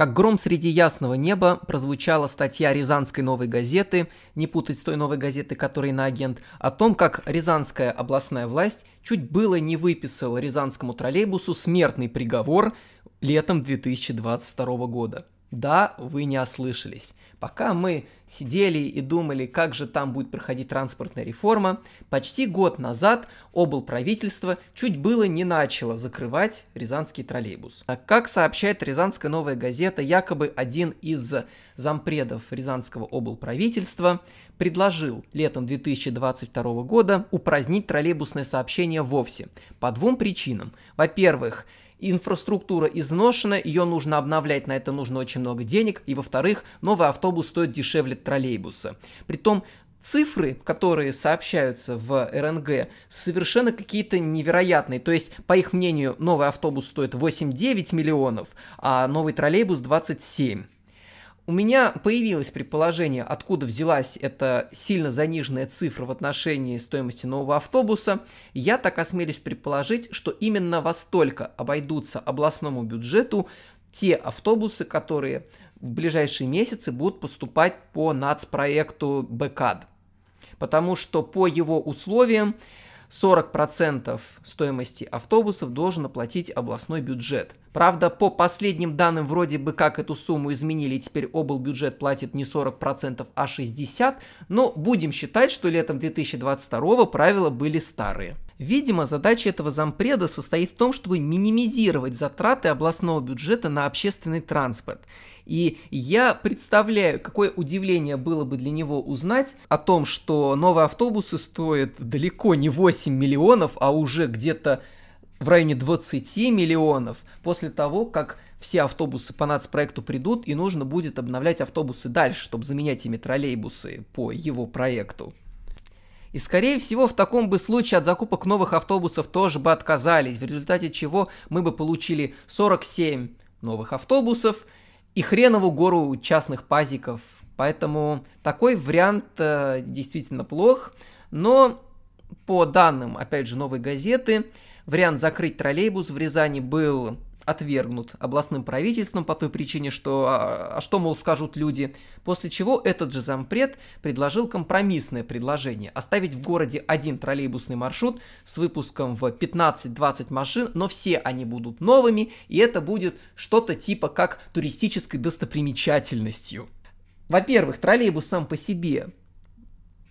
Как гром среди ясного неба прозвучала статья Рязанской новой газеты, не путать с той новой газеты, которой на агент, о том, как Рязанская областная власть чуть было не выписала Рязанскому троллейбусу смертный приговор летом 2022 года. Да, вы не ослышались. Пока мы сидели и думали, как же там будет проходить транспортная реформа, почти год назад обл. правительство чуть было не начало закрывать рязанский троллейбус. Как сообщает Рязанская новая газета, якобы один из зампредов Рязанского обл. правительства предложил летом 2022 года упразднить троллейбусное сообщение вовсе. По двум причинам. Во-первых, инфраструктура изношена, ее нужно обновлять, на это нужно очень много денег. И во-вторых, новый автобус стоит дешевле троллейбуса. Притом цифры, которые сообщаются в РНГ, совершенно какие-то невероятные. То есть, по их мнению, новый автобус стоит 8-9 миллионов, а новый троллейбус 27. У меня появилось предположение, откуда взялась эта сильно заниженная цифра в отношении стоимости нового автобуса. Я так осмелюсь предположить, что именно во столько обойдутся областному бюджету те автобусы, которые в ближайшие месяцы будут поступать по нацпроекту БКАД. Потому что по его условиям 40% стоимости автобусов должен оплатить областной бюджет. Правда, по последним данным вроде бы как эту сумму изменили, теперь обл бюджет платит не 40%, а 60%, но будем считать, что летом 2022 правила были старые. Видимо, задача этого зампреда состоит в том, чтобы минимизировать затраты областного бюджета на общественный транспорт. И я представляю, какое удивление было бы для него узнать о том, что новые автобусы стоят далеко не 8 миллионов, а уже где-то в районе 20 миллионов после того, как все автобусы по нацпроекту придут, и нужно будет обновлять автобусы дальше, чтобы заменять ими троллейбусы по его проекту. И, скорее всего, в таком бы случае от закупок новых автобусов тоже бы отказались, в результате чего мы бы получили 47 новых автобусов и хренову гору частных пазиков. Поэтому такой вариант э, действительно плох, но по данным, опять же, новой газеты, Вариант закрыть троллейбус в Рязани был отвергнут областным правительством по той причине, что а, а что, мол, скажут люди. После чего этот же зампред предложил компромиссное предложение – оставить в городе один троллейбусный маршрут с выпуском в 15-20 машин, но все они будут новыми, и это будет что-то типа как туристической достопримечательностью. Во-первых, троллейбус сам по себе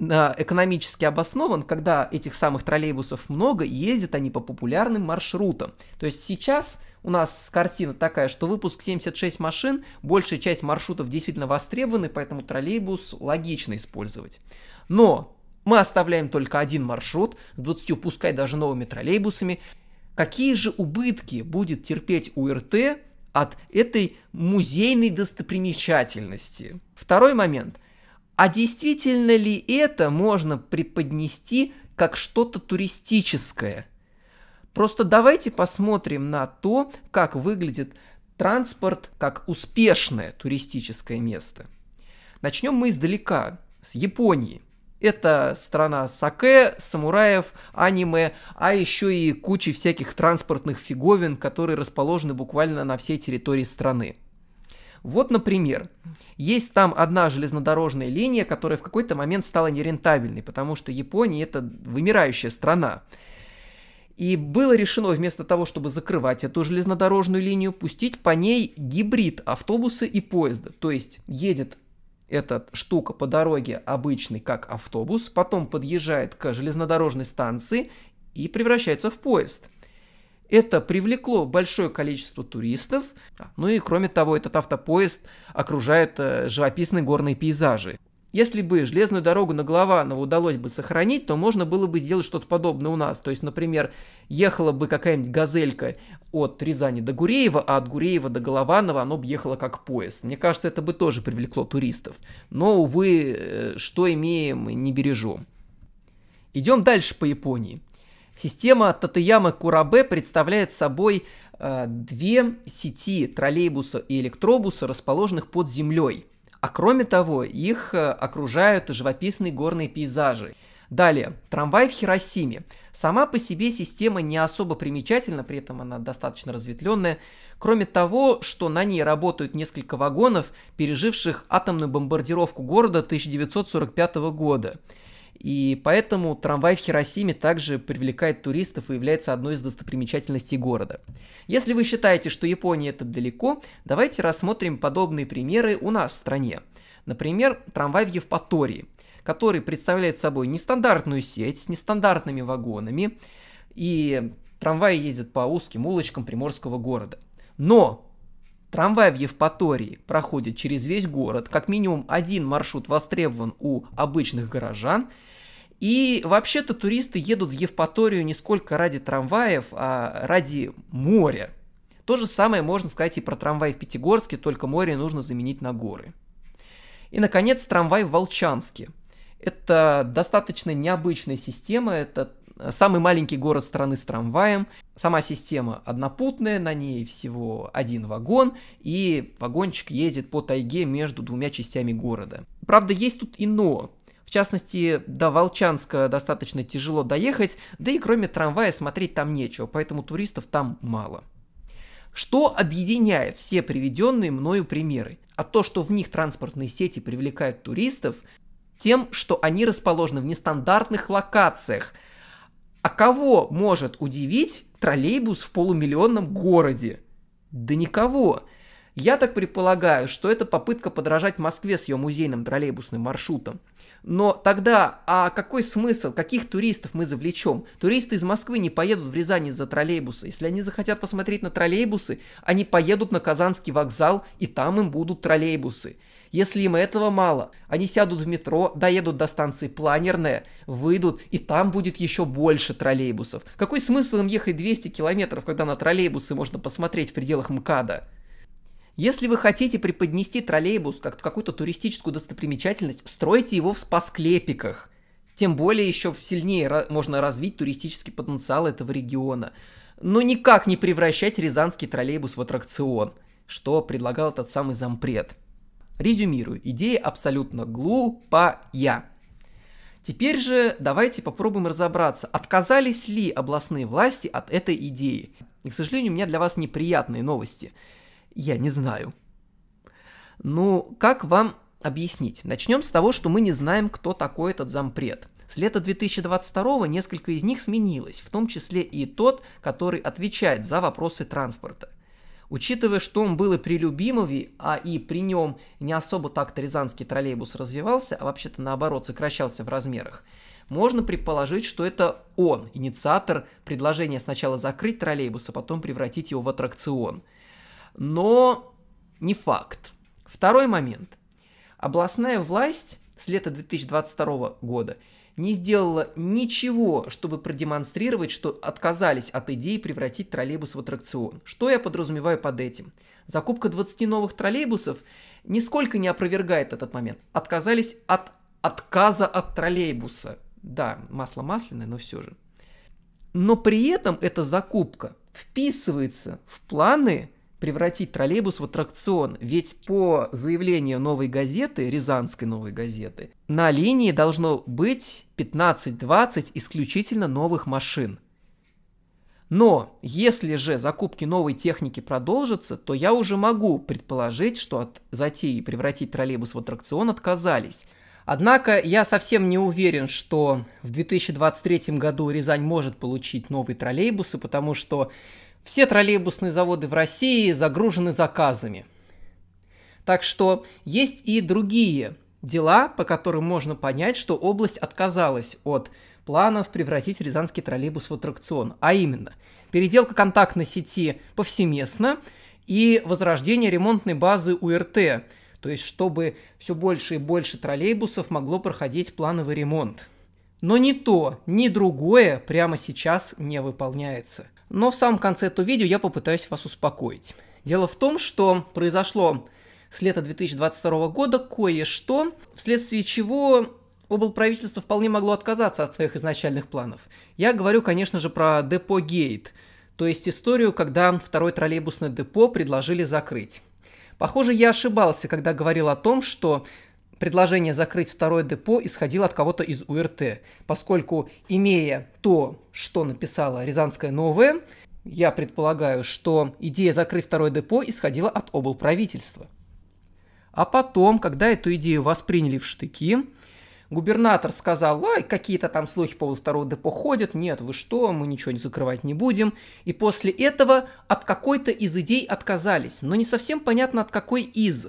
экономически обоснован, когда этих самых троллейбусов много, ездят они по популярным маршрутам. То есть сейчас у нас картина такая, что выпуск 76 машин, большая часть маршрутов действительно востребованы, поэтому троллейбус логично использовать. Но мы оставляем только один маршрут с 20, пускай даже новыми троллейбусами. Какие же убытки будет терпеть УРТ от этой музейной достопримечательности? Второй момент – а действительно ли это можно преподнести как что-то туристическое? Просто давайте посмотрим на то, как выглядит транспорт как успешное туристическое место. Начнем мы издалека, с Японии. Это страна саке, самураев, аниме, а еще и кучи всяких транспортных фиговин, которые расположены буквально на всей территории страны. Вот, например, есть там одна железнодорожная линия, которая в какой-то момент стала нерентабельной, потому что Япония это вымирающая страна. И было решено вместо того, чтобы закрывать эту железнодорожную линию, пустить по ней гибрид автобуса и поезда. То есть едет эта штука по дороге обычный как автобус, потом подъезжает к железнодорожной станции и превращается в поезд – это привлекло большое количество туристов. Ну и кроме того, этот автопоезд окружает э, живописные горные пейзажи. Если бы железную дорогу на Голованово удалось бы сохранить, то можно было бы сделать что-то подобное у нас. То есть, например, ехала бы какая-нибудь газелька от Рязани до Гуреева, а от Гуреева до Голованова оно бы ехало как поезд. Мне кажется, это бы тоже привлекло туристов. Но, увы, э, что имеем, не бережем. Идем дальше по Японии. Система Татаяма Курабе представляет собой э, две сети троллейбуса и электробуса, расположенных под землей. А кроме того, их э, окружают живописные горные пейзажи. Далее, трамвай в Хиросиме. Сама по себе система не особо примечательна, при этом она достаточно разветвленная. Кроме того, что на ней работают несколько вагонов, переживших атомную бомбардировку города 1945 года. И поэтому трамвай в Хиросиме также привлекает туристов и является одной из достопримечательностей города. Если вы считаете, что Япония это далеко, давайте рассмотрим подобные примеры у нас в стране. Например, трамвай в Евпатории, который представляет собой нестандартную сеть с нестандартными вагонами, и трамвай ездит по узким улочкам приморского города. Но Трамвай в Евпатории проходит через весь город, как минимум один маршрут востребован у обычных горожан, и вообще-то туристы едут в Евпаторию не сколько ради трамваев, а ради моря. То же самое можно сказать и про трамвай в Пятигорске, только море нужно заменить на горы. И, наконец, трамвай в Волчанске. Это достаточно необычная система, это самый маленький город страны с трамваем. Сама система однопутная, на ней всего один вагон, и вагончик ездит по тайге между двумя частями города. Правда, есть тут и но. В частности, до Волчанска достаточно тяжело доехать, да и кроме трамвая смотреть там нечего, поэтому туристов там мало. Что объединяет все приведенные мною примеры? А то, что в них транспортные сети привлекают туристов, тем, что они расположены в нестандартных локациях. А кого может удивить троллейбус в полумиллионном городе? Да никого. Я так предполагаю, что это попытка подражать Москве с ее музейным троллейбусным маршрутом. Но тогда, а какой смысл, каких туристов мы завлечем? Туристы из Москвы не поедут в Рязань из за троллейбуса. Если они захотят посмотреть на троллейбусы, они поедут на Казанский вокзал, и там им будут троллейбусы. Если им этого мало, они сядут в метро, доедут до станции Планерная, выйдут, и там будет еще больше троллейбусов. Какой смысл им ехать 200 километров, когда на троллейбусы можно посмотреть в пределах МКАДа? Если вы хотите преподнести троллейбус как какую-то туристическую достопримечательность, стройте его в спасклепиках. Тем более еще сильнее можно развить туристический потенциал этого региона. Но никак не превращать рязанский троллейбус в аттракцион, что предлагал этот самый зампред. Резюмирую, идея абсолютно глупая. Теперь же давайте попробуем разобраться, отказались ли областные власти от этой идеи. И, к сожалению, у меня для вас неприятные новости – я не знаю. Ну, как вам объяснить? Начнем с того, что мы не знаем, кто такой этот зампред. С лета 2022 несколько из них сменилось, в том числе и тот, который отвечает за вопросы транспорта. Учитывая, что он был и при Любимове, а и при нем не особо так-то рязанский троллейбус развивался, а вообще-то наоборот сокращался в размерах, можно предположить, что это он, инициатор предложения сначала закрыть троллейбус, а потом превратить его в аттракцион – но не факт. Второй момент. Областная власть с лета 2022 года не сделала ничего, чтобы продемонстрировать, что отказались от идеи превратить троллейбус в аттракцион. Что я подразумеваю под этим? Закупка 20 новых троллейбусов нисколько не опровергает этот момент. Отказались от отказа от троллейбуса. Да, масло масляное, но все же. Но при этом эта закупка вписывается в планы превратить троллейбус в аттракцион. Ведь по заявлению новой газеты, Рязанской новой газеты, на линии должно быть 15-20 исключительно новых машин. Но если же закупки новой техники продолжатся, то я уже могу предположить, что от затеи превратить троллейбус в аттракцион отказались. Однако я совсем не уверен, что в 2023 году Рязань может получить новые троллейбусы, потому что все троллейбусные заводы в России загружены заказами. Так что есть и другие дела, по которым можно понять, что область отказалась от планов превратить рязанский троллейбус в аттракцион. А именно, переделка контактной сети повсеместно и возрождение ремонтной базы УРТ, то есть чтобы все больше и больше троллейбусов могло проходить плановый ремонт. Но ни то, ни другое прямо сейчас не выполняется – но в самом конце этого видео я попытаюсь вас успокоить. Дело в том, что произошло с лета 2022 года кое-что, вследствие чего облправительство вполне могло отказаться от своих изначальных планов. Я говорю, конечно же, про депо Гейт, то есть историю, когда второй троллейбусное депо предложили закрыть. Похоже, я ошибался, когда говорил о том, что предложение закрыть второе депо исходило от кого-то из УРТ, поскольку, имея то, что написала Рязанская НОВ, я предполагаю, что идея закрыть второе депо исходила от облправительства. А потом, когда эту идею восприняли в штыки, губернатор сказал, ай, какие-то там слухи по поводу второго депо ходят, нет, вы что, мы ничего не закрывать не будем. И после этого от какой-то из идей отказались, но не совсем понятно от какой из.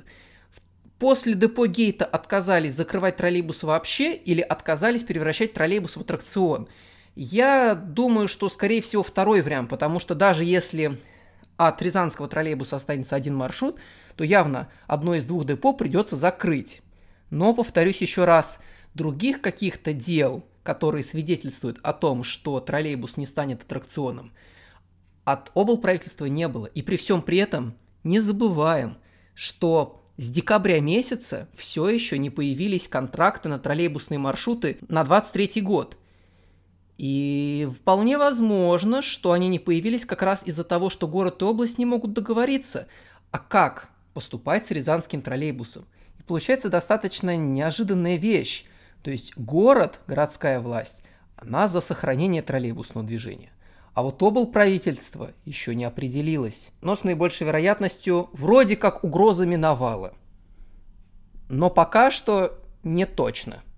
После депо гейта отказались закрывать троллейбус вообще или отказались превращать троллейбус в аттракцион. Я думаю, что, скорее всего, второй вариант, потому что даже если от Рязанского троллейбуса останется один маршрут, то явно одно из двух депо придется закрыть. Но, повторюсь еще раз, других каких-то дел, которые свидетельствуют о том, что троллейбус не станет аттракционом, от обл правительства не было. И при всем при этом не забываем, что с декабря месяца все еще не появились контракты на троллейбусные маршруты на 23 год. И вполне возможно, что они не появились как раз из-за того, что город и область не могут договориться, а как поступать с рязанским троллейбусом. И получается достаточно неожиданная вещь. То есть город, городская власть, она за сохранение троллейбусного движения. А вот обл правительства еще не определилось. Но с наибольшей вероятностью вроде как угроза миновала. Но пока что не точно –